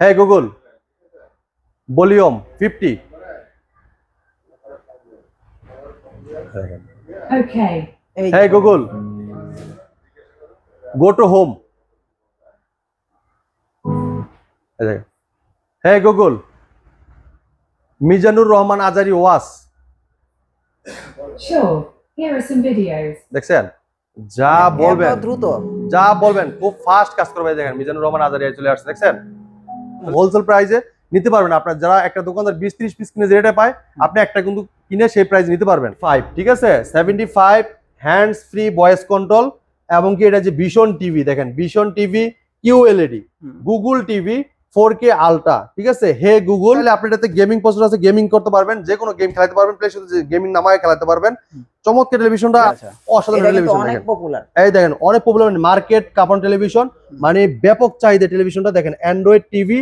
হ্যাঁ Google volume fifty হ্যাঁ Google go to home হ্যাঁ গুগল মিজানুর রহমান আজারি ওয়াস দেখছেন যা বলবেন দ্রুত যা বলবেন খুব ফাস্ট কাজ করবে দেখেন মিজানুর রহমান আজারি চলে আসছে দেখছেন হোলসেল প্রাইসে নিতে পারবেন আপনার যারা একটা দোকানদার বিশ ত্রিশ পিস কিনে যেটা রেটে পায় আপনি একটা কিন্তু কিনে সেই প্রাইস নিতে পারবেন ফাইভ ঠিক আছে seventy five hands free voice control এবং কি এটা যে ভীষণ টিভি দেখেন ভীষণ TV Q LED Google TV four K ultra ঠিক আছে হে গুগল আপনি এটাতে গেমিং প্রসেস আছে গেমিং করতে পারবেন যে কোনো গেম খেলাতে পারবেন প্লে স্টোর গেমিং নামায় খেলাতে পারবেন চমৎকার টেলিভিশনটা অসাধারণ টেলিভিশন অনেক পপুলার এই দেখেন অনেক পপুলার মার্কেট কাপন টেলিভিশন মানে ব্যাপক চাহিদা টেলিভিশনটা দেখেন অ্যান্ড্রয়েড টিভি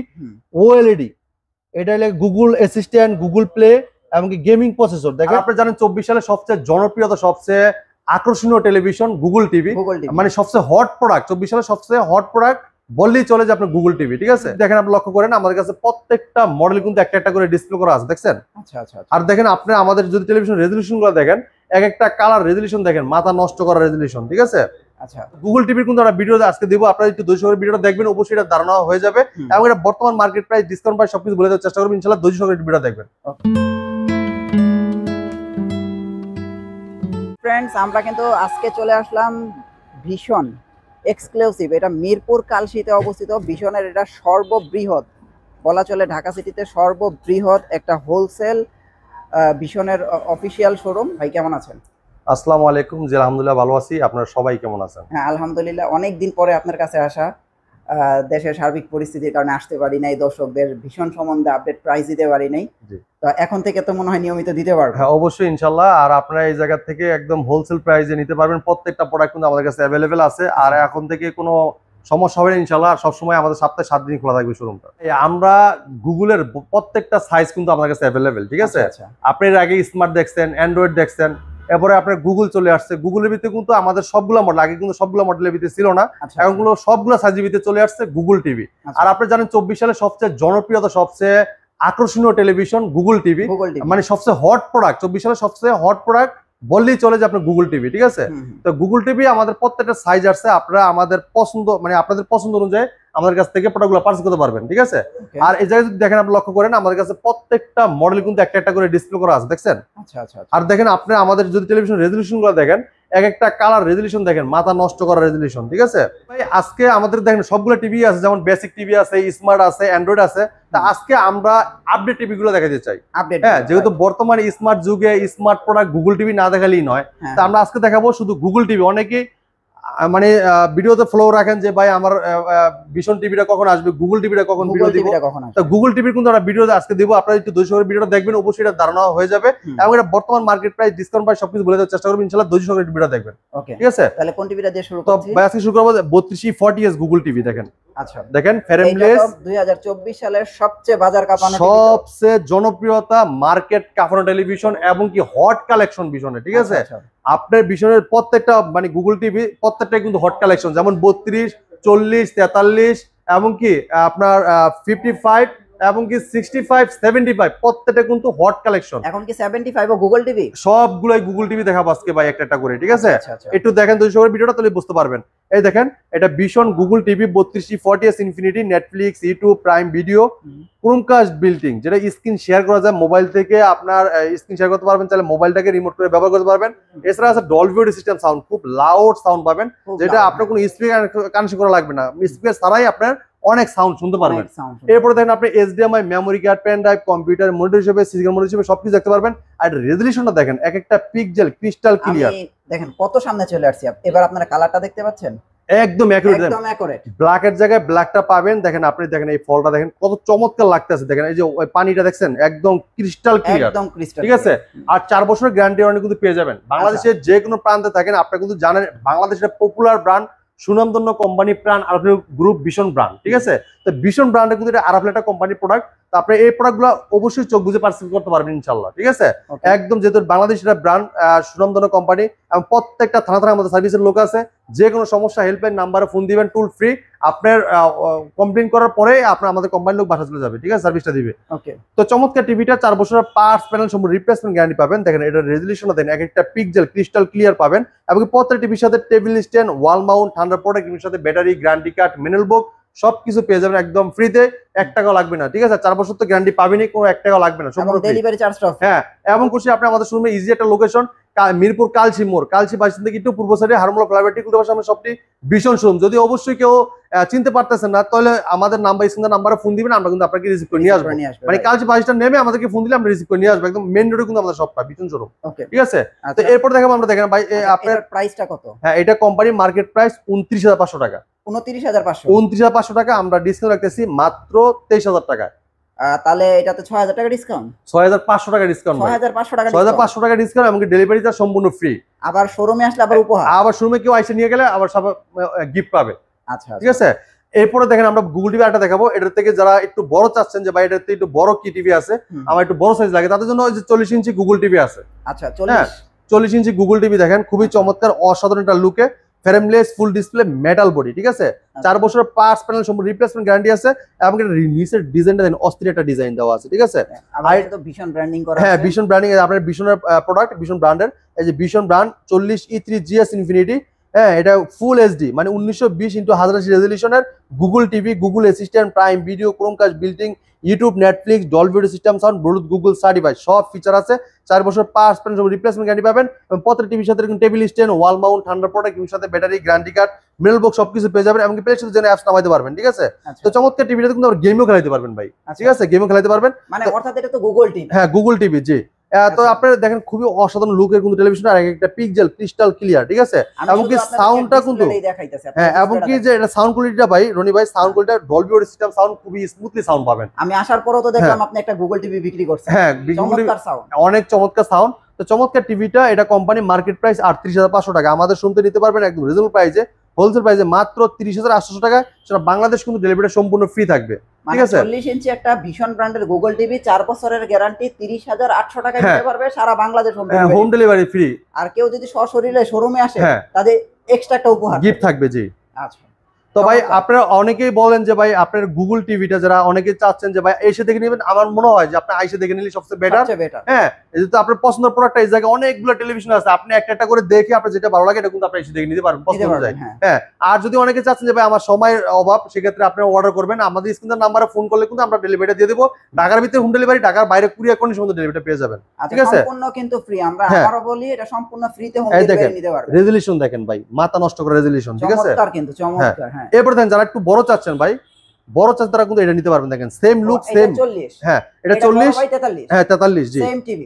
ওএলইডি এটা হলে গুগল অ্যাসিস্ট্যান্ট গুগল প্লে এমনকি গেমিং প্রসেসর দেখেন আপনি জানেন চব্বিশ সালে সবচেয়ে জনপ্রিয়তা সবচেয়ে আকর্ষণীয় টেলিভিশন গুগল টিভি মানে সবচেয়ে হট প্রোডাক্ট চব্বিশ সালে সবচেয়ে হট প্রোডাক্ট বললেই চলে যে আপনার গুগল টিভি ঠিক আছে দেখেন আপনি লক্ষ্য করেন আমাদের কাছে প্রত্যেকটা মডেল কিন্তু একটা একটা করে ডিসপ্লে করা আছে দেখছেন আচ্ছা, আচ্ছা, আচ্ছা। আর দেখেন আপনি আমাদের যদি টেলিভিশন রেজলিউশন গুলো দেখেন এক একটা কালার রেজলিউশন দেখেন মাথা নষ্ট করা রেজলিউশন ঠিক আছে আচ্ছা গুগল টিভির কিন্তু আমরা ভিডিও আজকে আপনারা করে ভিডিওটা দেখবেন ধারণা হয়ে যাবে বর্তমান মার্কেট ডিসকাউন্ট বলে চেষ্টা করবেন দুইশো ভিডিও দেখবেন ফ্রেন্ডস আমরা কিন্তু আজকে চলে আসলাম ভীষণ এক্সক্লুসিভ এটা মিরপুর কালশিতে অবস্থিত ভীষণের এটা সর্ববৃহৎ বলা চলে ঢাকা সিটিতে সর্ববৃহৎ একটা হোলসেল ভীষণের অফিসিয়াল শোরুম ভাই কেমন আছেন আসসালামু আলাইকুম জি আলহামদুলিল্লাহ ভালো আছি আপনারা সবাই কেমন আছেন হ্যাঁ আলহামদুলিল্লাহ অনেকদিন পরে আপনার কাছে আসা দেশের সার্বিক পরিস্থিতির কারণে আসতে পারি নাই দর্শকদের ভীষণ সম্বন্ধে আপডেট প্রাইস দিতে পারি নাই তো এখন থেকে তো মনে হয় নিয়মিত দিতে পারবো হ্যাঁ অবশ্যই ইনশাল্লাহ আর আপনারা এই জায়গা থেকে একদম হোলসেল প্রাইসে নিতে পারবেন প্রত্যেকটা প্রোডাক্ট কিন্তু আমাদের কাছে অ্যাভেলেবেল আছে আর এখন থেকে কোনো সমস্যা হবে ইনশাল্লাহ সবসময় আমাদের সপ্তাহে সাত দিন খোলা থাকবে শোরুমটা আমরা গুগলের প্রত্যেকটা সাইজ কিন্তু আমাদের কাছে অ্যাভেলেবেল ঠিক আছে আচ্ছা, আচ্ছা। আপনি এর আগে স্মার্ট দেখছেন অ্যান্ড্রয়েড দেখছেন এরপরে আপনার গুগল চলে আসছে গুগলের ভিতরে কিন্তু আমাদের সবগুলো মডেল আগে কিন্তু সবগুলো মডেলের ভিতরে ছিল না এখনগুলো সবগুলো সাইজের ভিতরে চলে আসছে গুগল টিভি আচ্ছা। আর আপনি জানেন চব্বিশ সালে সবচেয়ে জনপ্রিয়তা সবচেয়ে আকর্ষণীয় টেলিভিশন গুগল টিভি মানে সবচেয়ে হট প্রোডাক্ট চব্বিশ সালে সবচেয়ে হট প্রোডাক্ট বললেই চলে যে আপনার গুগল টিভি ঠিক আছে তো গুগল টিভি আমাদের প্রত্যেকটা সাইজ আসছে আপনারা আমাদের পছন্দ মানে আপনাদের পছন্দ অনুযায়ী আমাদের কাছ থেকে প্রোডাক্টগুলো পার্স করতে পারবেন ঠিক আছে আর এই জায়গায় যদি দেখেন আপনি লক্ষ্য করেন আমাদের কাছে প্রত্যেকটা মডেল কিন্তু একটা একটা করে ডিসপ্লে করা আছে দেখছেন আচ্ছা, আচ্ছা, আচ্ছা। আর দেখেন আপনি আমাদের যদি টেলিভিশন রেজলিউশনগুলো দেখেন এক একটা কালার রেজলিউশন দেখেন মাথা নষ্ট করার রেজলিউশন ঠিক আছে ভাই আজকে আমাদের দেখেন সবগুলো টিভি আছে যেমন বেসিক টিভি আছে স্মার্ট আছে অ্যান্ড্রয়েড আছে তা আজকে আমরা আপডেট টিভি গুলো দেখাতে চাই হ্যাঁ যেহেতু বর্তমানে স্মার্ট যুগে স্মার্ট প্রোডাক্ট গুগল টিভি না দেখালেই নয় হ্যাঁ। তা আমরা আজকে দেখাবো শুধু গুগল টিভি অনেকেই মানে ভিডিওতে ফলো রাখেন যে ভাই আমার ভীষণ টিভিটা কখন আসবে গুগল টিভিটা কখন ভিডিও দিব তো গুগল টিভির কিন্তু আমরা ভিডিও আজকে দিব আপনারা একটু দুইশো করে ভিডিওটা দেখবেন অবশ্যই এটা ধারণা হয়ে যাবে এবং এটা বর্তমান মার্কেট প্রাইস ডিসকাউন্ট প্রাইস সবকিছু বলে দেওয়ার চেষ্টা করবেন ইনশাল্লাহ দুইশো করে দেখবেন ঠিক আছে তাহলে কোন টিভিটা দিয়ে শুরু করব আজকে শুরু করব 3240 গুগল টিভি দেখেন আচ্ছা দেখেন ফেরেমলেস 2024 সালের সবচেয়ে বাজার কাঁপানো সবচেয়ে জনপ্রিয়তা মার্কেট কাঁপানো টেলিভিশন এবং কি হট কালেকশন ভিশনে ঠিক আচ্ছা, আছে আচ্ছা। আপনার ভিশনের প্রত্যেকটা মানে গুগল টিভি প্রত্যেকটা কিন্তু হট কালেকশন যেমন 32 চল্লিশ তেতাল্লিশ এমনকি আপনার ফিফটি ফাইভ এবং কি প্রত্যেকটা কিন্তু হট কালেকশন এখন কি গুগল টিভি গুগল টিভি দেখাবো আজকে ভাই একটা একটা করে ঠিক আছে আচ্ছা, আচ্ছা। একটু দেখেন ভিডিওটা তাহলে বুঝতে পারবেন এই দেখেন এটা Vision Google TV infinity Netflix YouTube prime video Chromecast building যেটা স্ক্রিন শেয়ার করা যায় মোবাইল থেকে আপনার স্ক্রিন শেয়ার করতে পারবেন তাহলে মোবাইলটাকে রিমোট করে ব্যবহার করতে পারবেন এছাড়া আছে ডলভিউড সিস্টেম সাউন্ড খুব লাউড সাউন্ড পাবেন যেটা আপনার কোনো স্পিকার কানেকশন করা লাগবে না স্পিকার ছাড়াই আপনার অনেক সাউন্ড শুনতে পারবেন এরপরে দেখেন আপনি HDMI memory card pen drive computer monitor হিসেবে সিজিকাল মনিটর হিসেবে সবকিছু দেখতে পারবেন আর রেজলিউশনটা দেখেন এক একটা পিকজেল ক্রিস্টাল ক্লিয়ার দেখেন কত সামনে চলে আসছে এবার আপনারা কালারটা দেখতে পাচ্ছেন একদম অ্যাকুরেট একদম অ্যাকুরেট ব্ল্যাক এর জায়গায় ব্ল্যাকটা পাবেন দেখেন আপনি দেখেন এই ফলটা দেখেন কত চমৎকার লাগতেছে দেখেন এই যে পানিটা দেখছেন একদম ক্রিস্টাল ক্লিয়ার একদম ক্রিস্টাল ঠিক আছে আর চার বছরের গ্যারান্টি ওয়ারেন্টি কিন্তু পেয়ে যাবেন আচ্ছা। বাংলাদেশের যে কোনো প্রান্তে থাকেন আপনি কিন্তু জানেন বাংলাদেশের পপুলার ব্র্যান্ড সুনামধন্য কোম্পানি প্রাণ আরাফলেন গ্রুপ ভীষণ ব্র্যান্ড ঠিক আছে তো ভীষণ ব্র্যান্ডে কিন্তু এটা আরাফলেন একটা কোম্পানির প্রোডাক্ট তারপরে এই প্রোডাক্টগুলো অবশ্যই চোখ বুঝে পার্সেল করতে পারবেন ইনশাল্লাহ ঠিক আছে একদম যেহেতু বাংলাদেশ এটা ব্র্যান্ড সুনামধন্য কোম্পানি এবং প্রত্যেকটা থানা থানা আমাদের সার্ভিসের লোক আছে যে কোনো সমস্যা হেল্পের নাম্বারে ফোন দিবেন টুল ফ্রি আপনার কমপ্লেন করার পরে আপনার আমাদের কোম্পানির লোক বাসা চলে যাবে ঠিক আছে সার্ভিসটা দিবে তো চমৎকার টিভিটা চার বছরের পার্স প্যানেল সম্পূর্ণ রিপ্লেসমেন্ট গ্যারান্টি পাবেন দেখেন এটা রেজলিউশন দেন এক একটা পিকজেল ক্রিস্টাল ক্লিয়ার পাবেন এবং প্রত্যেক টিভির সাথে টেবিল স্ট্যান্ড ওয়াল মাউন্ট থান্ডার প্রোডাক্ট সাথে battery guarantee card manual book সবকিছু পেয়ে যাবেন একদম ফ্রিতে এক টাকাও লাগবে না ঠিক আছে চার বছর তো গ্যারান্টি পাবেনি কোনো এক টাকাও লাগবে না হ্যাঁ এমন খুশি আপনি আমাদের শুনবেন ইজি একটা লোকেশন মিরপুর কালসি মোড় কালসি বাসিন থেকে একটু পূর্ব সাইডে হারমোলা প্রাইভেট কুলতে পাশে সবটি ভীষণ শুনুন যদি অবশ্যই কেউ চিনতে পারতেছেন না তাহলে আমাদের নাম্বার স্ক্রিন নাম্বারে ফোন দিবেন আমরা কিন্তু আপনাকে রিসিভ করে নিয়ে আসবো মানে কালসি বাসটা নেমে আমাদেরকে ফোন দিলে আমরা রিসিভ করে নিয়ে আসবো একদম মেন রোডে কিন্তু আমাদের সবটা ভীষণ শুরু ঠিক আছে তো আচ্ছা। এরপর দেখেন আমরা দেখেন ভাই আচ্ছা, আপনার প্রাইসটা কত হ্যাঁ এটা কোম্পানির মার্কেট প্রাইস উনত্রিশ হাজার পাঁচশো টাকা উনত্রিশ হাজার পাঁচশো উনত্রিশ হাজার পাঁচশো টাকা আমরা ডিসকাউন্ট রাখতেছি মাত্র তেইশ হাজার তাহলে এটাতে ছয় টাকা ডিসকাউন্ট ছয় হাজার টাকা ডিসকাউন্ট ছয় হাজার পাঁচশো টাকা ছয় হাজার পাঁচশো টাকা ডিসকাউন্ট এমনকি ডেলিভারি চার্জ সম্পূর্ণ ফ্রি আবার শোরুমে আসলে আবার উপহার আবার শোরুমে কেউ আইসে নিয়ে গেলে আবার সব গিফট পাবে আচ্ছা, আচ্ছা ঠিক আছে এরপরে দেখেন আমরা গুগল টিভি একটা দেখাবো এটার থেকে যারা একটু বড় চাচ্ছেন যে ভাই থেকে একটু বড় কি টিভি আছে আমার একটু বড় সাইজ লাগে তাদের জন্য ওই যে চল্লিশ ইঞ্চি গুগল টিভি আছে আচ্ছা চল্লিশ হ্যাঁ, ইঞ্চি গুগল টিভি দেখেন খুবই আচ্ছা। চমৎকার অসাধারণ একটা লুকে frameless full display metal body ঠিক আছে আচ্ছা। চার বছর পাঁচ প্যানেল সম্পূর্ণ রিপ্লেসমেন্ট গ্যারান্টি আছে এবং এটা নিচের ডিজাইনটা দেন অস্থির একটা ডিজাইন দেওয়া আছে ঠিক আছে ভীষণ ব্র্যান্ডিং করা হ্যাঁ ভীষণ ব্র্যান্ডিং আপনার ভীষণের প্রোডাক্ট ভীষণ ব্র্যান্ডের এই যে ভীষণ ব্র্যান্ড চল্লিশ ই থ্রি জিএস ইনফিনিটি হ্যাঁ এটা ফুল এইচডি মানে উনিশশো বিশ ইন্টু হাজার রেজলিউশনের Google TV Google assistant prime video Chromecast building YouTube Netflix doll video system sound Bluetooth Google certify সব ফিচার আছে চার বছর পাঁচ পার্সেন্ট রিপ্লেসমেন্ট গ্যারান্টি পাবেন এবং পত্র টিভির সাথে টেবিল স্ট্যান্ড ওয়াল মাউন্ট ঠান্ডা প্রোডাক্ট সাথে ব্যাটারি গ্যারান্টি কার্ড মিল বক্স সবকিছু পেয়ে যাবেন এমনকি প্লে স্টোর জন্য অ্যাপস নামাইতে পারবেন ঠিক আছে আচ্ছা। তো চমৎকার টিভিটা কিন্তু গেমও খেলাতে পারবেন ভাই আচ্ছা। ঠিক আছে গেমও খেলাতে পারবেন মানে অর্থাৎ এটা তো গুগল টিভি হ্যাঁ গুগল টিভি জি তো আচ্ছা। আপনারা দেখেন খুবই অসাধারণ লুকের কিন্তু টেলিভিশন আর একটা পিকজেল ক্রিস্টাল ক্লিয়ার ঠিক আছে এবং কি সাউন্ডটা কিন্তু হ্যাঁ এবং কি যে এটা সাউন্ড কোয়ালিটিটা ভাই রনি ভাই সাউন্ড কোয়ালিটিটা ডলবি অডিও সিস্টেম সাউন্ড খুবই স্মুথলি সাউন্ড পাবেন আমি আসার পরেও তো দেখলাম হ্যাঁ। আপনি একটা গুগল টিভি বিক্রি করছেন হ্যাঁ চমৎকার সাউন্ড অনেক চমৎকার সাউন্ড তো চমৎকার টিভিটা এটা কোম্পানি মার্কেট প্রাইস আটত্রিশ হাজার পাঁচশো টাকা আমাদের শুনতে নিতে পারবেন একদম রিজনেবল প্রাইসে হোলসেল প্রাইসে মাত্র তিরিশ হাজার আটশো টাকা সেটা বাংলাদেশ কিন্তু ডেলিভারি সম্পূর্ণ ফ্রি থাকবে ঠিক মানে আছে চল্লিশ ইঞ্চি একটা ভীষণ গুগল টিভি চার বছরের গ্যারান্টি তিরিশ হাজার আটশো দিতে পারবে হ্যাঁ। সারা বাংলাদেশ হোম ডেলিভারি ফ্রি আর কেউ যদি সশরীরে শোরুমে আসে হ্যাঁ। তাদের এক্সট্রা একটা উপহার গিফট থাকবে জি আচ্ছা তো ভাই আপনারা অনেকেই বলেন যে ভাই আপনার গুগল টিভিটা যারা অনেকে চাচ্ছেন যে ভাই এসে দেখে নেবেন আমার মনে হয় যে আপনি আইসে দেখে নিলে সবচেয়ে বেটার হ্যাঁ যেহেতু আপনার পছন্দের প্রোডাক্ট এই জায়গায় অনেকগুলো টেলিভিশন আছে আপনি একটা একটা করে দেখে আপনার যেটা ভালো লাগে এটা কিন্তু আপনি এসে দেখে নিতে পারবেন পছন্দ যায় হ্যাঁ আর যদি অনেকে চাচ্ছেন যে ভাই আমার সময়ের অভাব সেক্ষেত্রে আপনি অর্ডার করবেন আমাদের স্ক্রিনের নাম্বারে ফোন করলে কিন্তু আমরা ডেলিভারিটা দিয়ে দেবো ঢাকার ভিতরে হোম ডেলিভারি ঢাকার বাইরে কুরিয়ার কোনো সময় ডেলিভারিটা পেয়ে যাবেন আচ্ছা, ঠিক আছে সম্পূর্ণ কিন্তু ফ্রি আমরা হ্যাঁ। আবারো বলি এটা সম্পূর্ণ ফ্রিতে হোম ডেলিভারি নিতে পারবেন রেজুলেশন দেখেন ভাই মাথা নষ্ট করে রেজুলেশন ঠিক আছে চমৎকার কিন্তু হ্যাঁ। চমৎকার হ্যাঁ হ্যাঁ। এরপর দেখেন যারা একটু বড় চাচ্ছেন ভাই বড় চাচ্ছেন তারা কিন্তু এটা নিতে পারবেন দেখেন সেম লুক সেম হ্যাঁ এটা চল্লিশ হ্যাঁ তেতাল্লিশ জি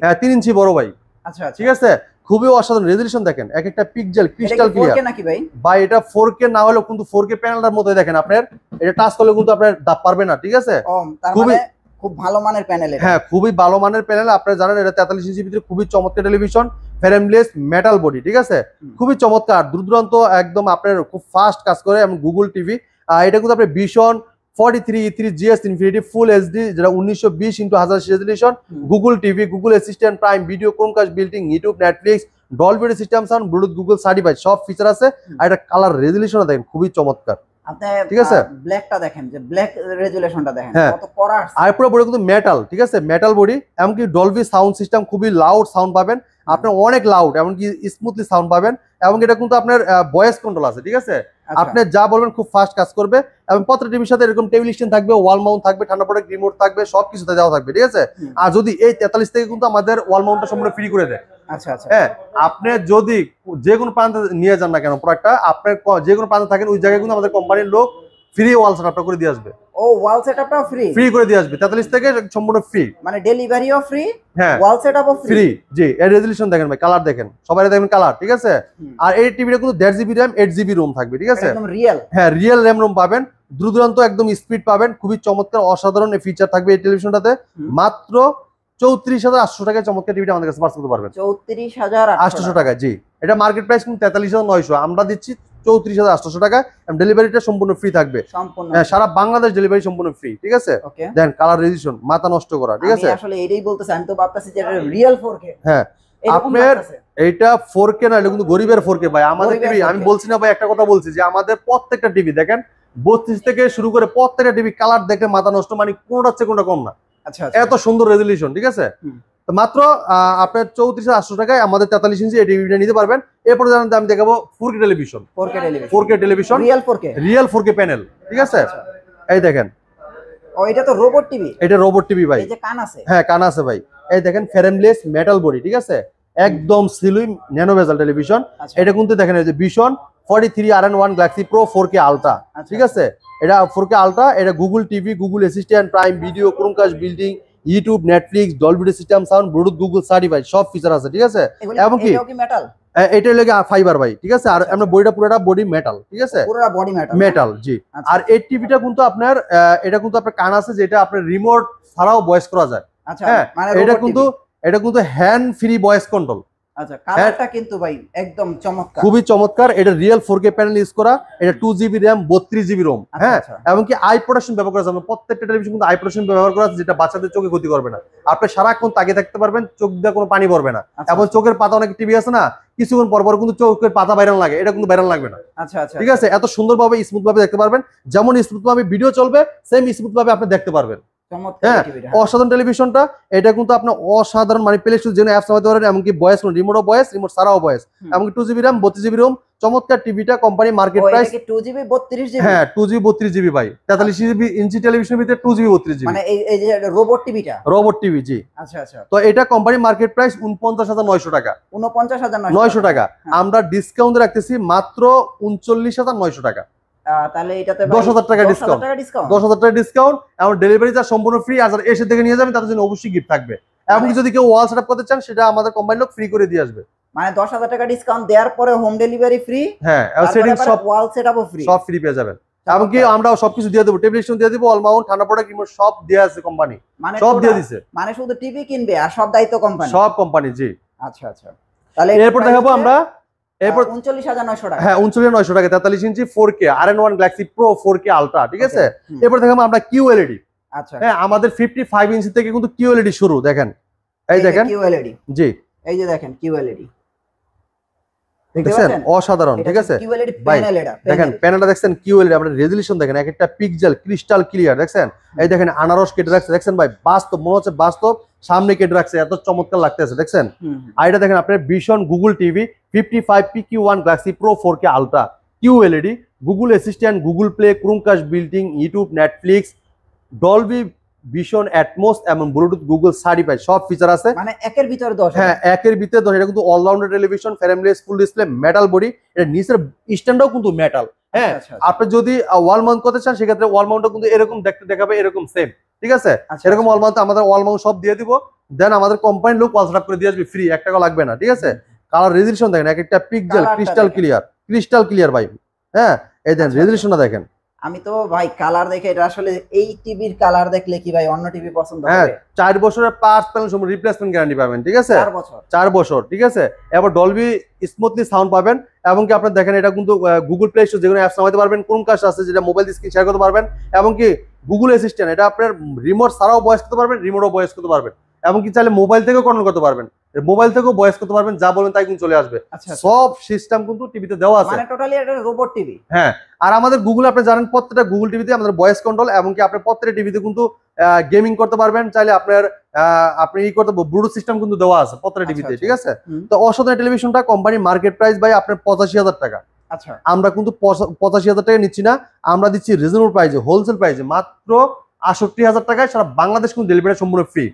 হ্যাঁ তিন ইঞ্চি বড় ভাই আচ্ছা, আচ্ছা। ঠিক আছে খুবই অসাধারণ রেজলিউশন দেখেন এক একটা পিকজেল ক্রিস্টাল ক্লিয়ার বা এটা ফোর কে না হলেও কিন্তু ফোর কে প্যানেলটার মতোই দেখেন আপনার এটা টাচ করলে কিন্তু আপনার দাপ পারবে না ঠিক আছে খুবই মানে খুব ভালো মানের প্যানেল হ্যাঁ খুবই ভালো মানের প্যানেল আপনি জানেন এটা তেতাল্লিশ ইঞ্চি ভিতরে খুবই চমৎকার টেলিভিশন ফ্রেমলেস মেটাল বডি ঠিক আছে খুবই চমৎকার দূর একদম আপনার খুব ফাস্ট কাজ করে এবং গুগল টিভি এটা কিন্তু আপনার ভীষণ forty three three GS infinity full D যেটা উনিশশো বিশ ইন্টু হাজার resolution Google TV Google assistant prime video Chromecast building YouTube Netflix doll video system sound Bluetooth Google certified সব ফিচার আছে আর এটা কালার রেজলিউশনও দেখেন খুবই চমৎকার ঠিক আছে ব্ল্যাকটা আর পুরো বডি কিন্তু মেটাল ঠিক আছে মেটাল বডি এমনকি ডলভি সাউন্ড সিস্টেম খুবই লাউড সাউন্ড পাবেন আপনার অনেক লাউড এমনকি স্মুথলি সাউন্ড পাবেন এবং এটা কিন্তু আপনার ভয়েস কন্ট্রোল আছে ঠিক আছে আচ্ছা। আপনি যা বলবেন খুব ফাস্ট কাজ করবে এবং পত্র টিভির সাথে এরকম টেবিল স্টেন থাকবে ওয়াল মাউন্ট থাকবে ঠান্ডা পড়ে রিমোট থাকবে সব কিছুতে দেওয়া থাকবে ঠিক আছে আর যদি এই তেতাল্লিশ থেকে কিন্তু আমাদের ওয়াল মাউন্টটা সম্পূর্ণ ফ্রি করে দেয় আচ্ছা, আচ্ছা। হ্যাঁ আপনি যদি যে কোনো প্রান্তে নিয়ে যান না কেন আপনার যে কোনো প্রান্তে থাকেন ওই জায়গায় কিন্তু আমাদের কোম্পানির লোক ফ্রি ওয়াল সেট করে দিয়ে আসবে ও ওয়াল সেটআপটা ফ্রি ফ্রি করে দিয়ে আসবে 43 থেকে সম্পূর্ণ ফ্রি মানে ডেলিভারিও ফ্রি হ্যাঁ ওয়াল সেটআপও ফ্রি ফ্রি জি এর রেজোলিউশন দেখেন ভাই কালার দেখেন সবাই দেখেন কালার ঠিক আছে আর এই টিভিটা কিন্তু 1.5 জিবি র‍্যাম 8 জিবি রোম থাকবে ঠিক আছে একদম রিয়েল হ্যাঁ রিয়েল র‍্যাম রোম পাবেন দূরদূরান্ত একদম স্পিড পাবেন খুবই চমৎকার অসাধারণ ফিচার থাকবে এই টেলিভিশনটাতে মাত্র চৌত্রিশ হাজার আটশো টাকায় চমৎকার টিভিটা আমাদের কাছে পার্সেল করতে পারবেন চৌত্রিশ হাজার আটশো টাকা জি এটা মার্কেট প্রাইস তেতাল্লিশ হাজার নয়শো আমরা দিচ্ছি চৌত্রিশ হাজার টাকা ডেলিভারিটা সম্পূর্ণ ফ্রি থাকবে হ্যাঁ, সারা বাংলাদেশ ডেলিভারি সম্পূর্ণ ফ্রি ঠিক আছে দেন কালার রেজিশন মাথা নষ্ট করা ঠিক আছে আসলে এটাই বলতেছি আমি তো ভাবতেছি যে রিয়েল হ্যাঁ আপনার এটা ফোর কে না কিন্তু গরিবের ফোর কে ভাই আমাদের টিভি আমি বলছি না ভাই একটা কথা বলছি যে আমাদের প্রত্যেকটা টিভি দেখেন বত্রিশ থেকে শুরু করে প্রত্যেকটা টিভি কালার দেখে মাথা নষ্ট মানে কোনটা হচ্ছে কোনটা কম না আচ্ছা, আচ্ছা। এত সুন্দর রেজলিউশন ঠিক আছে মাত্র আপনার চৌত্রিশ আটশো টাকায় আমাদের তেতাল্লিশ ইঞ্চি টিভিটা নিতে পারবেন এরপর জানেন আমি দেখাবো four K television four K television real four K real four K panel ঠিক আছে আচ্ছা, আচ্ছা। এই দেখেন এটা তো রোবট টিভি এটা রোবট টিভি ভাই হ্যাঁ কান আছে ভাই এই দেখেন মেটাল বডি ঠিক আছে একদম ন্যানো আচ্ছা। টেলিভিশন এটা কিন্তু দেখেন এই যে three R N one pro four K ঠিক আছে এটা ফোর কে এটা Google TV Google assistant prime video Chromecast building YouTube Netflix ডলবিডি system sound Bluetooth Google certified সব ফিচার আছে ঠিক আছে এবং কি মেটাল এটা লাগে ফাইবার ভাই ঠিক আছে আর আচ্ছা, আমরা আচ্ছা। বডিটা পুরোটা বডি মেটাল ঠিক আছে পুরোটা বডি মেটাল মেটাল জি আচ্ছা। আর এই টিভিটা কিন্তু আপনার এটা কিন্তু আপনার কান আছে যেটা আপনার রিমোট ছাড়াও ভয়েস করা যায় আচ্ছা হ্যাঁ? মানে এটা কিন্তু এটা কিন্তু হ্যান্ড ফ্রি ভয়েস কন্ট্রোল আচ্ছা, হ্যাঁ। আচ্ছা, হ্যাঁ? আচ্ছা। বাচ্চাদের চোখে ক্ষতি করবে না আপনি সারাক্ষণ পারবেন চোখ দিয়ে কোনো পানি পড়বে না চোখের পাতা অনেক টিভি আছে না কিছুক্ষণ পর পর কিন্তু চোখের পাতা বাইরান লাগে এটা কিন্তু বাইরান লাগবে না ঠিক আছে এত স্মুথ ভাবে দেখতে পারবেন যেমন স্মুথভাবে ভিডিও চলবে সেম ভাবে আপনি দেখতে পারবেন হ্যাঁ, হ্যাঁ অসাধারণ টেলিভিশনটা এটা কিন্তু আপনার অসাধারণ মানে প্লে স্টোর জন্য অ্যাপস নামাতে পারেন এমনকি বয়স রিমোটও বয়স রিমোট সারাও বয়স এমনকি টু জিবি র্যাম বত্রিশ জিবি রোম চমৎকার টিভিটা company market price two GB বত্রিশ জিবি হ্যাঁ টু জিবি বত্রিশ জিবি ভাই তেতাল্লিশ জিবি আচ্ছা। ইঞ্চি টেলিভিশন ভিতরে টু জিবি বত্রিশ জিবি মানে এই যে রোবট টিভিটা রোবট টিভি জি আচ্ছা আচ্ছা তো এটা কোম্পানি মার্কেট প্রাইস উনপঞ্চাশ হাজার নয়শো টাকা উনপঞ্চাশ হাজার নয়শো টাকা হ্যাঁ। আমরা ডিসকাউন্ট রাখতেছি মাত্র উনচল্লিশ হাজার নয়শো টাকা আচ্ছা। মানে ওয়াল ফ্রি হ্যাঁ, সব ফ্রি পেয়ে যাবেন আমরা সবকিছু দিয়ে দেবো ঠান্ডা সব আছে কোম্পানি মানে সব দিয়ে মানে টিভি কিনবে আর সব দায়িত্ব সব কোম্পানি জি আচ্ছা আচ্ছা তাহলে এরপর দেখাবো আমরা হ্যাঁ, তেতাল্লিশ inch four K R N one pro four K ঠিক আছে এরপর আমরা e আচ্ছা। হ্যাঁ, আমাদের e শুরু দেখেন এই দেখেন e জি দেখেন কিউ এলইডি অসাধারণ ঠিক আছে দেখেন দেখছেন কিউএলডি আপনার দেখেন এক একটা ক্রিস্টাল ক্লিয়ার দেখছেন এই দেখেন আনারস কেটে রাখছে দেখছেন ভাই বাস্তব মনে হচ্ছে বাস্তব সামনে কেটে রাখছে এত চমৎকার লাগতেছে দেখছেন আর এটা দেখেন আপনার Vision Google TV fifty five P Q one Galaxy pro four K ultra Q LED Google assistant Google play Chromecast building YouTube Netflix Dolby Vision Atmos এবং ব্লুটুথ গুগল সার্টিফাই সব ফিচার আছে মানে একের ভিতরে দশ হ্যাঁ একের ভিতরে দশ এটা কিন্তু allrounder television family full display metal body এটা নিচের স্ট্যান্ডও কিন্তু মেটাল হ্যাঁ আচ্ছা, আচ্ছা, আচ্ছা। আপনি যদি ওয়াল মাউন্ট করতে চান সেক্ষেত্রে ওয়াল মাউন্টটা কিন্তু এরকম দেখতে দেখাবে এরকম সেম ঠিক আছে এরকম ওয়াল মাউন্ট আমাদের ওয়াল মাউন্ট সব দিয়ে দিব দেন আমাদের কোম্পানি লোক ওয়াল করে দিয়ে আসবে ফ্রি এক টাকা লাগবে না ঠিক আছে কালার রেজুলেশন দেখেন এক একটা pixel crystal clear crystal clear ভাই হ্যাঁ এই দেন রেজুলেশনটা দেখেন আমি তো ভাই কালার দেখে এটা আসলে এই টিভির কালার দেখলে কি ভাই অন্য টিভি পছন্দ হ্যাঁ চার বছরের পাঁচ প্যানেল সব রিপ্লেসমেন্ট গ্যারান্টি পাবেন ঠিক আছে চার বছর চার বছর ঠিক আছে এবার ডলবি স্মুথলি সাউন্ড পাবেন এবং কি আপনার দেখেন এটা কিন্তু গুগল প্লে স্টোর কোনো অ্যাপস নামাতে পারবেন কোন কাজ আছে যেটা মোবাইল স্ক্রিন শেয়ার করতে পারবেন এবং কি গুগল অ্যাসিস্ট্যান্ট এটা আপনার রিমোট ছাড়াও বয়স করতে পারবেন রিমোটও বয়স করতে পারবেন এমনকি চাইলে মোবাইল থেকেও কন্ট্রোল করতে পারবেন মোবাইল থেকেও বয়স করতে পারবেন যা বলেন তাই কিন্তু চলে আসবে আচ্ছা, আচ্ছা। সব সিস্টেম কিন্তু টিভিতে দেওয়া আছে রোবট মানে টিভি হ্যাঁ আর আমাদের গুগল আপনি জানেন প্রত্যেকটা গুগল টিভিতে আমাদের বয়স কন্ট্রোল এবং আপনি প্রত্যেকটা টিভিতে কিন্তু গেমিং করতে পারবেন চাইলে আপনার আপনি ই করতে ব্লুটুথ সিস্টেম কিন্তু দেওয়া আছে প্রত্যেকটা টিভিতে আচ্ছা, ঠিক আছে তো অসাধারণ টেলিভিশনটা কোম্পানি মার্কেট প্রাইস ভাই আপনার পঁচাশি হাজার টাকা আচ্ছা আমরা কিন্তু পঁচাশি হাজার টাকা নিচ্ছি না আমরা দিচ্ছি রিজনেবল প্রাইসে হোলসেল প্রাইসে মাত্র আষট্টি হাজার টাকায় সারা বাংলাদেশ কিন্তু ডেলিভারি সম্পূর্ণ ফ্রি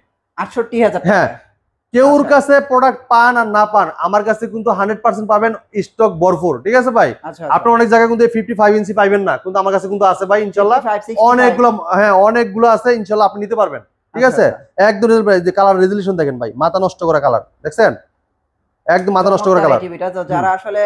আটষট্টি হাজার হ্যাঁ কেউর আচ্ছা। কাছে প্রোডাক্ট পান আর না পান আমার কাছে কিন্তু হান্ড্রেড পার্সেন্ট পাবেন স্টক ঠিক আছে ভাই আচ্ছা, আচ্ছা। আপনার অনেক জায়গায় কিন্তু ফিফটি ফাইভ ইঞ্চি না কিন্তু আমার কাছে কিন্তু আছে ভাই ইনশাল্লাহ অনেকগুলো হ্যাঁ অনেকগুলো আছে ইনশাল্লাহ আপনি নিতে পারবেন ঠিক আছে একদম যে কালার দেখেন ভাই মাথা নষ্ট করা কালার দেখছেন একদম মাথা নষ্ট করা কালার যারা আসলে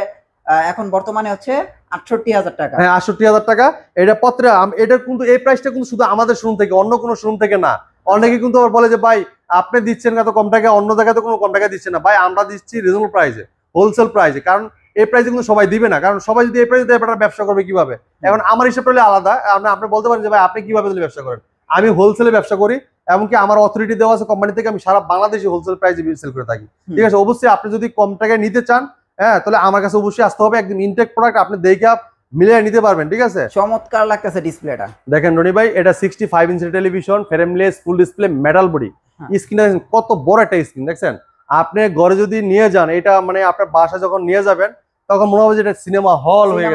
এখন বর্তমানে হচ্ছে আটষট্টি হাজার টাকা হ্যাঁ আটষট্টি হাজার টাকা এটা পত্রে এটা কিন্তু এই প্রাইসটা কিন্তু শুধু আমাদের শুরু থেকে অন্য কোনো শোরুম থেকে না অনেকে কিন্তু আবার বলে যে ভাই আপনি দিচ্ছেন কত কম টাকা অন্য জায়গায় তো কোনো কম টাকা দিচ্ছে না ভাই আমরা দিচ্ছি রিজনেবল প্রাইসে হোলসেল প্রাইসে কারণ এই প্রাইসে কিন্তু সবাই দিবে না কারণ সবাই যদি এই প্রাইসে দেয় ব্যবসা করবে কিভাবে এখন আমার হিসাবটা হলে আলাদা আপনি আপনি বলতে পারেন যে ভাই আপনি কিভাবে তাহলে ব্যবসা করেন আমি হোলসেলে ব্যবসা করি এমনকি আমার অথরিটি দেওয়া আছে কোম্পানি থেকে আমি সারা বাংলাদেশে হোলসেল প্রাইসে সেল করে থাকি ঠিক আছে অবশ্যই আপনি যদি কম টাকায় নিতে চান হ্যাঁ তাহলে আমার কাছে অবশ্যই আসতে হবে একদম ইনটেক প্রোডাক্ট আপনি দেখে মিলিয়ে নিতে পারবেন ঠিক আছে চমৎকার লাগতেছে ডিসপ্লেটা দেখেন রনি ভাই এটা sixty five inch television frameless full display metal body হ্যাঁ। স্ক্রিনটা কত বড় একটা স্ক্রিন দেখছেন আপনি ঘরে যদি নিয়ে যান এটা মানে আপনার বাসা যখন নিয়ে যাবেন তখন মনে হবে যে এটা সিনেমা হল হয়ে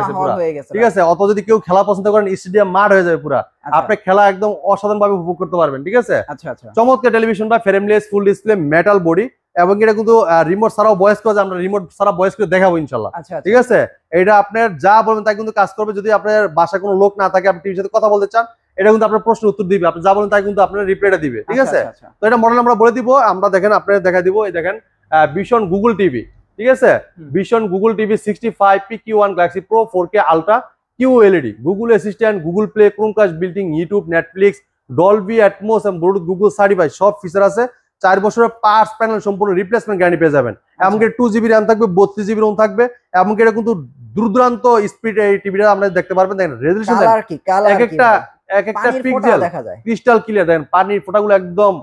গেছে ঠিক আছে অত যদি কেউ খেলা পছন্দ করেন স্টেডিয়াম মাঠ হয়ে যাবে পুরো আচ্ছা। আপনি খেলা একদম অসাধারণ ভাবে উপভোগ করতে পারবেন ঠিক আছে আচ্ছা, আচ্ছা। চমৎকার টেলিভিশনটা families full display metal body এবং এটা কিন্তু রিমোট ছাড়াও বয়স করে আমরা রিমোট ছাড়া বয়স করে দেখাবো ইনশাল্লাহ ঠিক আছে এটা আপনার যা বলবেন তাই কিন্তু কাজ করবে যদি আপনার বাসায় কোনো লোক না থাকে আপনি টিভির সাথে কথা বলতে চান এটা কিন্তু আপনার প্রশ্ন উত্তর দিবে আপনি যা বলেন তাই কিন্তু আপনার রিপ্লাইটা দিবে ঠিক আচ্ছা, আছে আচ্ছা, আচ্ছা। তো এটা মডেল আমরা বলে দিব আমরা দেখেন আপনার দেখা দিব এই দেখেন ভীষণ গুগল টিভি ঠিক আছে Vision Google TV sixty five P Q one Galaxy pro four K ultra Q LED Google assistant Google play Chromecast building YouTube Netflix Dolby Atmos এবং ব্লুটুথ গুগল সার্টিফাই সব ফিচার আছে চার বছরের parts panel সম্পূর্ণ replacement guarantee পেয়ে যাবেন এমনকি two GB RAM থাকবে বত্রিশ জিবি রোম থাকবে এমনকি এটা কিন্তু দূর স্পিড এই টিভিটা আমরা দেখতে পারবেন দেখেন রেজলিউশন এক একটা এক একটা পিক্সেল ক্রিস্টাল ক্লিয়ার দেখেন পানির ফোটাগুলো একদম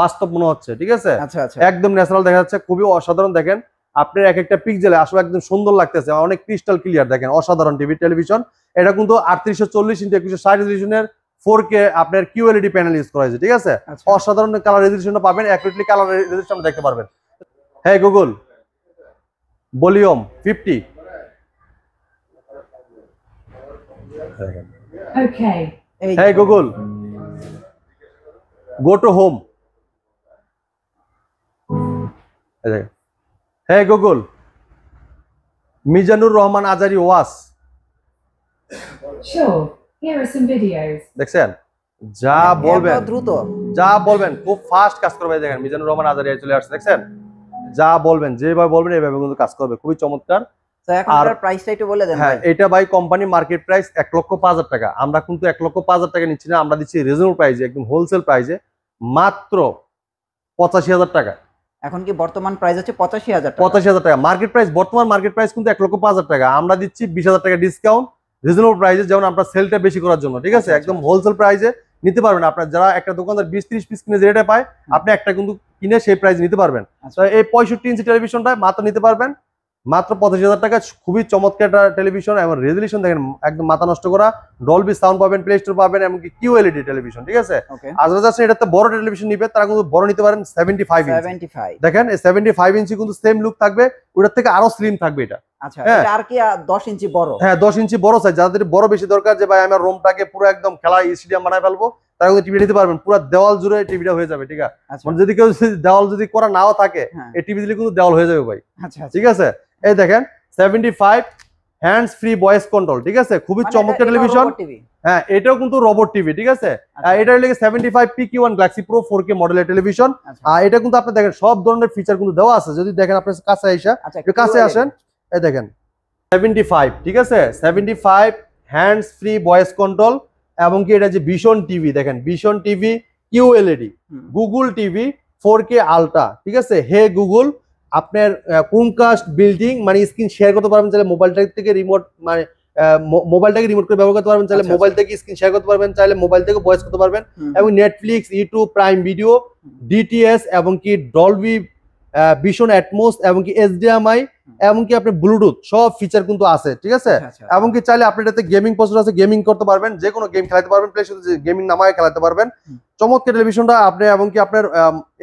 বাস্তব মনে হচ্ছে ঠিক আছে আচ্ছা, আচ্ছা। একদম ন্যাচারাল দেখা যাচ্ছে খুবই অসাধারণ দেখেন আপনার এক একটা পিক্সেলে আসলে একদম সুন্দর লাগতেছে অনেক ক্রিস্টাল ক্লিয়ার দেখেন অসাধারণ টিভি টেলিভিশন এটা কিন্তু আটত্রিশশো চল্লিশ ইন্টু একুশশো ষাট রেজলিউশনের ফোর কে আপনার কিউ এলইডি প্যানেল ইউজ করা হয়েছে ঠিক আছে আচ্ছা। অসাধারণ কালার রেজলিউশনটা পাবেন অ্যাকুরেটলি কালার রেজলিউশন দেখতে পারবেন হ্যাঁ গুগল ভলিউম ফিফটি Okay. হ্যাঁ গুগল গো টু হোম হ্যাঁ গুগল মিজানুর রহমান আজারি ওয়াস দেখছেন যা বলবেন দ্রুত যা বলবেন খুব ফাস্ট কাজ করবে দেখেন মিজানুর রহমান আজারি চলে আসছে দেখছেন যা বলবেন যেভাবে বলবেন এইভাবে কিন্তু কাজ করবে খুবই চমৎকার হ্যাঁ, পাঁচ আমরা টাকা নিচ্ছি না আমরা দিচ্ছি হোলসেল মাত্র পঁচাশি হাজার টাকা এখন কি বর্তমান প্রাইস পঁচাশি হাজার পঁচাশি হাজার টাকা মার্কেট প্রাইস বর্তমান মার্কেট প্রাইস কিন্তু এক লক্ষ পাঁচ হাজার টাকা আমরা দিচ্ছি বিশ হাজার টাকা ডিসকাউন্ট যেমন আপনার সেলটা বেশি করার জন্য ঠিক আছে আচ্ছা, একদম হোলসেল আচ্ছা। প্রাইসে নিতে পারবেন আপনার যারা একটা দোকানদার বিশ ত্রিশ পিস কিনে যে রেটে পায় আপনি একটা কিন্তু কিনে সেই প্রাইস নিতে পারবেন আচ্ছা। এই পঁয়ষট্টি ইঞ্চি টেলিভিশনটা মাত্র নিতে পারবেন মাত্র পঁচাশি হাজার টাকা খুবই চমৎকার একটা টেলিভিশন এবং রেজলিউশন দেখেন একদম মাথা নষ্ট করা ডলবি সাউন্ড পাবেন প্লে স্টোর পাবেন এমনকি কিউ এলইডি টেলিভিশন ঠিক আছে আর যারা এটাতে বড় টেলিভিশন নিবে তারা কিন্তু বড় নিতে পারেন সেভেন্টি ফাইভ ইঞ্চি দেখেন এই সেভেন্টি ফাইভ ইঞ্চি কিন্তু সেম লুক থাকবে ওটার থেকে আরো স্লিম থাকবে এটা আচ্ছা, হ্যাঁ। হ্যাঁ, দেওয়াল জুড়ে টিভিটা হয়ে যাবে ঠিক আছে আচ্ছা। মানে যদি কেউ দেওয়াল যদি করা নাও থাকে হ্যাঁ। এই টিভি দিলে কিন্তু দেওয়াল হয়ে যাবে ভাই আচ্ছা, ঠিক আছে এই দেখেন seventy five hands free voice control ঠিক আছে খুবই মানে চমৎকার টেলিভিশন হ্যাঁ এটাও কিন্তু রোবট টিভি ঠিক আছে আচ্ছা। এটা লেগে seventy five P Q one Galaxy pro four K মডেলের টেলিভিশন আর এটা কিন্তু আপনি দেখেন সব ধরনের ফিচার কিন্তু দেওয়া আছে যদি দেখেন আপনার কাছে আসা আচ্ছা, একটু কাছে আসেন এই দেখেন সেভেন্টি ফাইভ ঠিক আছে seventy five hands free voice control এবং কি এটা যে ভীষণ টিভি দেখেন ভীষণ TV Q LED Google TV four K ultra ঠিক আছে হে গুগল আপনার ক্রোমকাস্ট বিল্ডিং মানে স্ক্রিন শেয়ার করতে পারবেন চাইলে মোবাইলটা থেকে রিমোট মানে মোবাইলটাকে রিমোট করে ব্যবহার করতে পারবেন চাইলে মোবাইল থেকে স্ক্রিন শেয়ার করতে পারবেন চাইলে মোবাইল থেকে ভয়েস করতে পারবেন এবং Netflix YouTube prime video DTS এবং কি ডলবি ভীষণ অ্যাটমোস এমনকি এসডিএমআই এমনকি আপনি ব্লুটুথ সব ফিচার কিন্তু আছে ঠিক আছে আচ্ছা, আচ্ছা। এমনকি চাইলে আপনি এটাতে গেমিং প্রসেসর আছে গেমিং করতে পারবেন যে কোনো গেম খেলাতে পারবেন প্লে গেমিং নামায় খেলাতে পারবেন চমৎকার টেলিভিশনটা আপনি এমনকি আপনার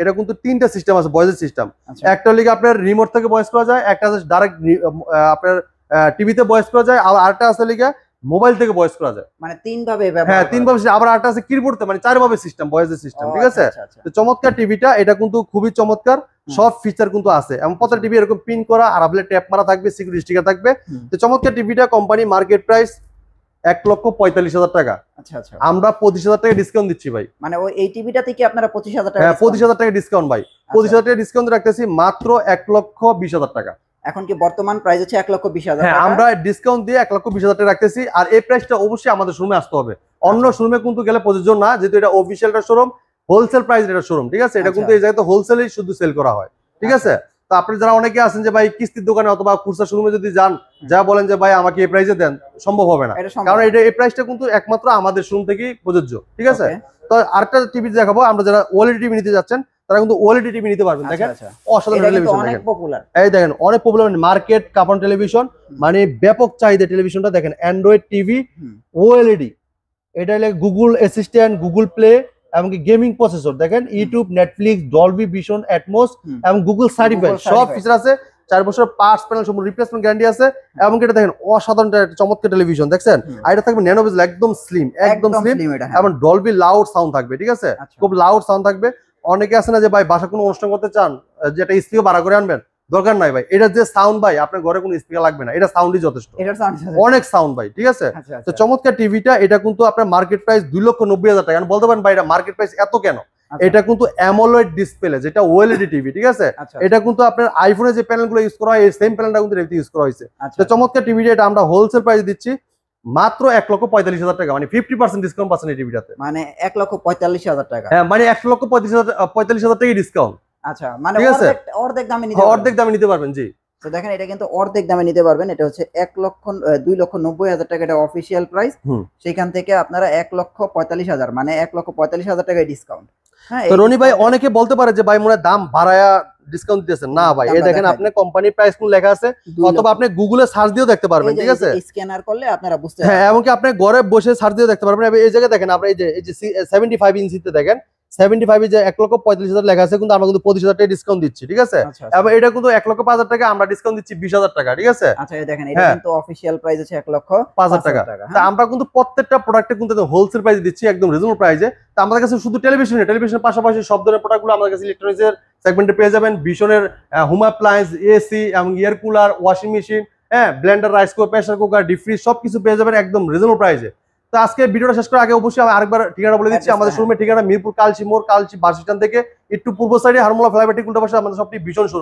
এটা কিন্তু তিনটা সিস্টেম আছে ভয়েসের সিস্টেম আচ্ছা। একটা লিগে আপনার রিমোট থেকে ভয়েস করা যায় একটা আছে ডাইরেক্ট আপনার টিভিতে ভয়েস করা যায় আর আরেকটা আছে লিগে মোবাইল থেকে বয়স করা যায় মানে তিন ভাবে হ্যাঁ তিন ভাবে আবার আরেকটা আছে কিবোর্ডতে মানে চার ভাবে সিস্টেম বয়সের সিস্টেম ঠিক আচ্ছা, আছে আচ্ছা, আচ্ছা। তো চমৎকার টিভিটা এটা কিন্তু খুবই চমৎকার সব ফিচার কিন্তু আছে এবং প্রত্যেক টিভি এরকম পিন করা আর আপনি ট্যাপ মারা থাকবে সিকিউরিটি স্টিকার থাকবে তো চমৎকার টিভিটা কোম্পানি মার্কেট প্রাইস এক লক্ষ পঁয়তাল্লিশ হাজার টাকা আমরা পঁচিশ হাজার টাকা ডিসকাউন্ট দিচ্ছি ভাই মানে ওই এই টিভিটা থেকে আপনারা পঁচিশ হাজার টাকা হ্যাঁ, পঁচিশ হাজার টাকা ডিসকাউন্ট ভাই পঁচিশ হাজার টাকা ডিসকাউন্ট রাখতেছি মাত্র এক লক্ষ বিশ হাজার টাকা এখন কি বর্তমান প্রাইস হচ্ছে এক লক্ষ বিশ হাজার হ্যাঁ, আমরা ডিসকাউন্ট দিয়ে এক লক্ষ বিশ হাজার টাকা রাখতেছি আর এই প্রাইসটা অবশ্যই আমাদের শোরুমে আসতে হবে অন্য শোরুমে আচ্ছা। কিন্তু গেলে প্রযোজ্য না যেহেতু এটা অফিসিয়ালটা শোরুম হোলসেল প্রাইস এটা শোরুম ঠিক আছে এটা আচ্ছা। কিন্তু এই জায়গায় হোলসেলেই শুধু সেল করা হয় ঠিক আছে আচ্ছা। তো আপনি যারা অনেকে আছেন যে ভাই কিস্তির দোকানে অথবা কুর্সা শোরুমে যদি যান যা বলেন যে ভাই আমাকে এই প্রাইসে দেন সম্ভব হবে না কারণ এটা এই প্রাইসটা কিন্তু একমাত্র আমাদের শোরুম থেকেই প্রযোজ্য ঠিক আছে তো আরেকটা টিভি দেখাবো আমরা যারা ওয়ালেট টিভি নিতে যাচ্ছেন তারা কিন্তু ওএলইডি টিভি নিতে পারবেন আচ্ছা, দেখেন আচ্ছা। অসাধারণ টেলিভিশন অনেক পপুলার এই দেখেন অনেক পপুলার মার্কেট কাপন টেলিভিশন মানে ব্যাপক চাহিদা টেলিভিশনটা দেখেন অ্যান্ড্রয়েড টিভি ওএলইডি এটা হলে গুগল অ্যাসিস্ট্যান্ট গুগল প্লে এমনকি গেমিং প্রসেসর দেখেন YouTube Netflix Dolby vision Atmos এবং গুগল সার্টিফাই সব ফিচার আছে চার বছর পার্টস প্যানেল সম্পূর্ণ রিপ্লেসমেন্ট গ্যারান্টি আছে এবং এটা দেখেন অসাধারণ চমৎকার টেলিভিশন দেখছেন আর এটা থাকবে ন্যানোভিজ একদম স্লিম একদম স্লিম হ্যাঁ। এবং ডলবি লাউড সাউন্ড থাকবে ঠিক আছে আচ্ছা। খুব লাউড সাউন্ড থাকবে অনেকে আছে না যে ভাই বাসা কোনো অনুষ্ঠান করতে চান যেটা স্পিকার ভাড়া করে আনবেন দরকার নাই ভাই এটা যে সাউন্ড ভাই আপনার ঘরে কোনো স্পিকার লাগবে না এটা সাউন্ডই যথেষ্ট অনেক সাউন্ড ভাই ঠিক আছে আচ্ছা, আচ্ছা। তো চমৎকার টিভিটা এটা কিন্তু আপনার মার্কেট প্রাইস দুই লক্ষ নব্বই হাজার টাকা মানে বলতে পারেন ভাই এটা মার্কেট প্রাইস এত কেন আচ্ছা। এটা কিন্তু অ্যামোলয়েড ডিসপ্লে যেটা ওএলইডি টিভি ঠিক আছে এটা কিন্তু আপনার আইফোনে যে প্যানেলগুলো ইউজ করা হয় এই সেম প্যানেলটা কিন্তু ইউজ করা হয়েছে তো চমৎকার টিভিটা এটা আমরা হোলসেল প্রাইস দিচ্ছি মাত্র এক লক্ষ পঁয়তাল্লিশ হাজার টাকা মানে ফিফটি পার্সেন্ট ডিসকাউন্ট পাচ্ছেন এই টিভিটাতে মানে এক লক্ষ পঁয়তাল্লিশ হাজার টাকা হ্যাঁ মানে এক লক্ষ পঁয়ত্রিশ হাজার পঁয়তাল্লিশ হাজার টাকা ডিসকাউন্ট আচ্ছা মানে অর্ধেক দামে নিতে হ্যাঁ, অর্ধেক দামে নিতে পারবেন জি তো দেখেন এটা কিন্তু অর্ধেক দামে নিতে পারবেন এটা হচ্ছে এক লক্ষ দুই লক্ষ নব্বই হাজার টাকা এটা অফিসিয়াল প্রাইস সেখান থেকে আপনারা এক লক্ষ পঁয়তাল্লিশ হাজার মানে এক লক্ষ পঁয়তাল্লিশ হাজার টাকায় ডিসকাউন্ট হ্যাঁ, তো রনি ভাই অনেকে বলতে পারে যে ভাই মনে দাম বাড়ায়া ডিসকাউন্ট দিতেছেন না ভাই এই দেখেন আপনি কোম্পানির প্রাইস কোন লেখা আছে অথবা আপনি গুগলে সার্চ দিয়েও দেখতে পারবেন ঠিক আছে স্ক্যানার করলে আপনারা বুঝতে হ্যাঁ এমনকি আপনি ঘরে বসে সার্চ দিয়েও দেখতে পারবেন এই জায়গায় দেখেন আপনি এই যে এই যে 75 ইঞ্চিতে দেখেন সেভেন্টি হাজার লেখা আছে কিন্তু আমরা কিন্তু পঁচিশ হাজার টাকা ডিসকাউন্ট দিচ্ছি ঠিক আছে আচ্ছা, আচ্ছা। এটা কিন্তু এক লক্ষ পাঁচ হাজার টাকা আমরা ডিসকাউন্ট দিচ্ছি বিশ হাজার টাকা ঠিক আছে অফিসিয়াল প্রাইস আছে প্রত্যেকটা কিন্তু হোলসেল দিচ্ছি একদম আমাদের কাছে শুধু টেলিভিশন পাশাপাশি সব ধরনের কাছে পেয়ে যাবেন ভীষণের এসি এবং এয়ার কুলার ওয়াশিং মেশিন হ্যাঁ blender rice cooker pressure cooker deep সবকিছু পেয়ে যাবেন একদম রিজনেবল প্রাইসে তো আজকে ভিডিওটা শেষ করার আগে অবশ্যই আমি আরেকবার ঠিকানা বলে দিচ্ছি আমাদের শোরুমের হ্যাঁ। ঠিকানা মিরপুর কালচি মোড় কালচি বাস স্ট্যান্ড থেকে একটু পূর্ব সাইডে হারমোলা ফ্লাইবাটি উল্টো পাশে আমাদের সবটি ভীষণ শোরুম